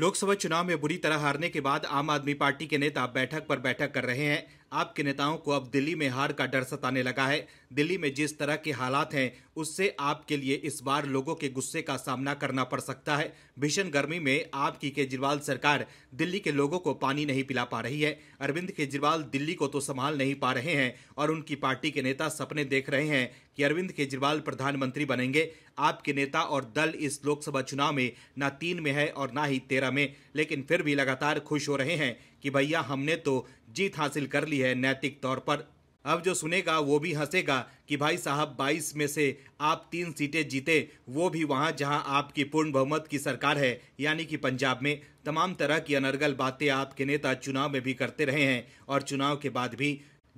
लोकसभा चुनाव में बुरी तरह हारने के बाद आम आदमी पार्टी के नेता बैठक पर बैठक कर रहे हैं आपके नेताओं को अब दिल्ली में हार का डर सताने लगा है दिल्ली में जिस तरह के हालात हैं उससे आपके लिए इस बार लोगों के गुस्से का सामना करना पड़ सकता है भीषण गर्मी में आपकी केजरीवाल सरकार दिल्ली के लोगों को पानी नहीं पिला पा रही है अरविंद केजरीवाल दिल्ली को तो संभाल नहीं पा रहे हैं और उनकी पार्टी के नेता सपने देख रहे हैं कि अरविंद केजरीवाल प्रधानमंत्री बनेंगे आपके नेता और दल इस लोकसभा चुनाव में न तीन में है और ना ही तेरह में लेकिन फिर भी लगातार खुश हो रहे हैं कि भैया हमने तो जीत हासिल कर ली होती है नैतिक तौर पर अब जो सुनेगा वो भी हंसेगा कि भाई साहब 22 में से आप तीन सीटें जीते वो भी वहाँ जहाँ आपकी पूर्ण बहुमत की सरकार है यानी कि पंजाब में तमाम तरह की अनर्गल बातें आपके नेता चुनाव में भी करते रहे हैं और चुनाव के बाद भी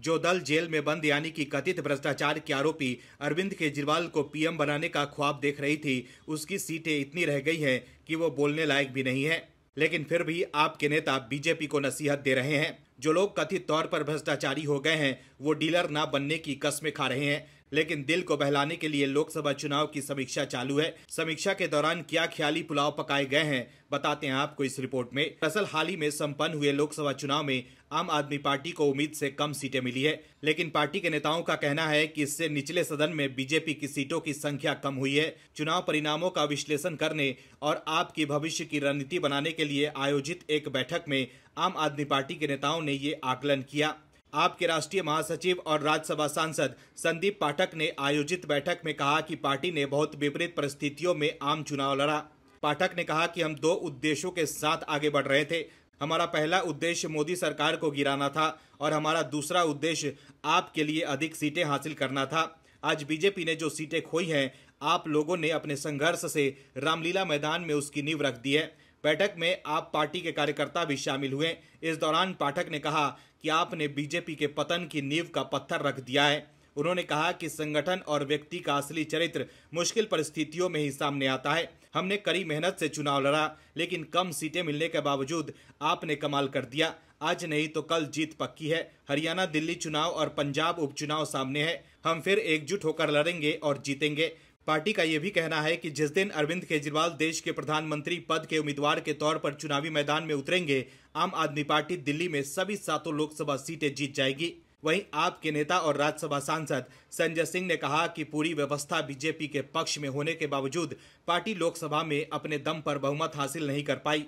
जो दल जेल में बंद यानी कि कथित भ्रष्टाचार के आरोपी अरविंद केजरीवाल को पीएम बनाने का ख्वाब देख रही थी उसकी सीटें इतनी रह गई हैं कि वो बोलने लायक भी नहीं है लेकिन फिर भी आपके नेता बीजेपी को नसीहत दे रहे हैं जो लोग कथित तौर पर भ्रष्टाचारी हो गए हैं वो डीलर ना बनने की कस्में खा रहे हैं लेकिन दिल को बहलाने के लिए लोकसभा चुनाव की समीक्षा चालू है समीक्षा के दौरान क्या ख्याली पुलाव पकाए गए हैं बताते हैं आपको इस रिपोर्ट में दरअसल हाल ही में संपन्न हुए लोकसभा चुनाव में आम आदमी पार्टी को उम्मीद से कम सीटें मिली है लेकिन पार्टी के नेताओं का कहना है कि इससे निचले सदन में बीजेपी की सीटों की संख्या कम हुई है चुनाव परिणामों का विश्लेषण करने और आपकी भविष्य की रणनीति बनाने के लिए आयोजित एक बैठक में आम आदमी पार्टी के नेताओं ने ये आकलन किया आप के राष्ट्रीय महासचिव और राज्यसभा सांसद संदीप पाठक ने आयोजित बैठक में कहा कि पार्टी ने बहुत विपरीत परिस्थितियों में आम चुनाव लड़ा पाठक ने कहा कि हम दो उद्देश्यों के साथ आगे बढ़ रहे थे हमारा पहला उद्देश्य मोदी सरकार को गिराना था और हमारा दूसरा उद्देश्य आपके लिए अधिक सीटें हासिल करना था आज बीजेपी ने जो सीटें खोई हैं आप लोगों ने अपने संघर्ष से रामलीला मैदान में उसकी नींव रख दी है बैठक में आप पार्टी के कार्यकर्ता भी शामिल हुए इस दौरान पाठक ने कहा कि आपने बीजेपी के पतन की नींव का पत्थर रख दिया है उन्होंने कहा कि संगठन और व्यक्ति का असली चरित्र मुश्किल परिस्थितियों में ही सामने आता है हमने कड़ी मेहनत से चुनाव लड़ा लेकिन कम सीटें मिलने के बावजूद आपने कमाल कर दिया आज नहीं तो कल जीत पक्की है हरियाणा दिल्ली चुनाव और पंजाब उपचुनाव सामने है हम फिर एकजुट होकर लड़ेंगे और जीतेंगे पार्टी का यह भी कहना है कि जिस दिन अरविंद केजरीवाल देश के प्रधानमंत्री पद के उम्मीदवार के तौर पर चुनावी मैदान में उतरेंगे आम आदमी पार्टी दिल्ली में सभी सातों लोकसभा सीटें जीत जाएगी वहीं आप के नेता और राज्यसभा सांसद संजय सिंह ने कहा कि पूरी व्यवस्था बीजेपी के पक्ष में होने के बावजूद पार्टी लोकसभा में अपने दम पर बहुमत हासिल नहीं कर पाई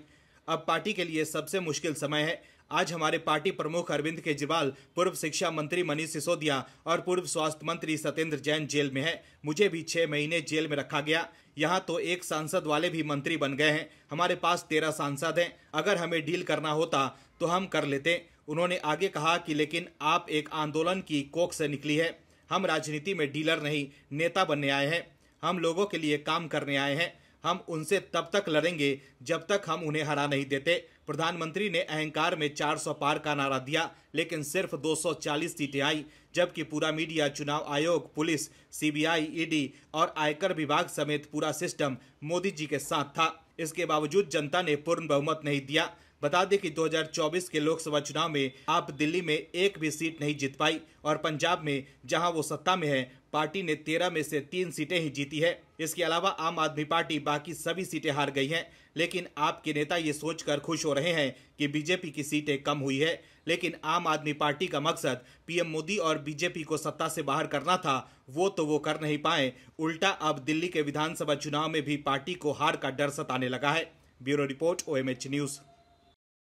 अब पार्टी के लिए सबसे मुश्किल समय है आज हमारे पार्टी प्रमुख अरविंद केजरीवाल पूर्व शिक्षा मंत्री मनीष सिसोदिया और पूर्व स्वास्थ्य मंत्री सत्येंद्र जैन जेल में है मुझे भी छह महीने जेल में रखा गया यहाँ तो एक सांसद वाले भी मंत्री बन गए हैं हमारे पास तेरह सांसद हैं अगर हमें डील करना होता तो हम कर लेते उन्होंने आगे कहा कि लेकिन आप एक आंदोलन की कोख से निकली है हम राजनीति में डीलर नहीं नेता बनने आए हैं हम लोगों के लिए काम करने आए हैं हम उनसे तब तक लड़ेंगे जब तक हम उन्हें हरा नहीं देते प्रधानमंत्री ने अहंकार में 400 पार का नारा दिया लेकिन सिर्फ 240 सीटें आई जबकि पूरा मीडिया चुनाव आयोग पुलिस सीबीआई ईडी और आयकर विभाग समेत पूरा सिस्टम मोदी जी के साथ था इसके बावजूद जनता ने पूर्ण बहुमत नहीं दिया बता दें कि 2024 के लोकसभा चुनाव में आप दिल्ली में एक भी सीट नहीं जीत पाई और पंजाब में जहां वो सत्ता में है पार्टी ने तेरह में से तीन सीटें ही जीती है इसके अलावा आम आदमी पार्टी बाकी सभी सीटें हार गई हैं लेकिन आपके नेता ये सोचकर खुश हो रहे हैं कि बीजेपी की सीटें कम हुई है लेकिन आम आदमी पार्टी का मकसद पीएम मोदी और बीजेपी को सत्ता से बाहर करना था वो तो वो कर नहीं पाए उल्टा अब दिल्ली के विधानसभा चुनाव में भी पार्टी को हार का डर सताने लगा है ब्यूरो रिपोर्ट ओ न्यूज़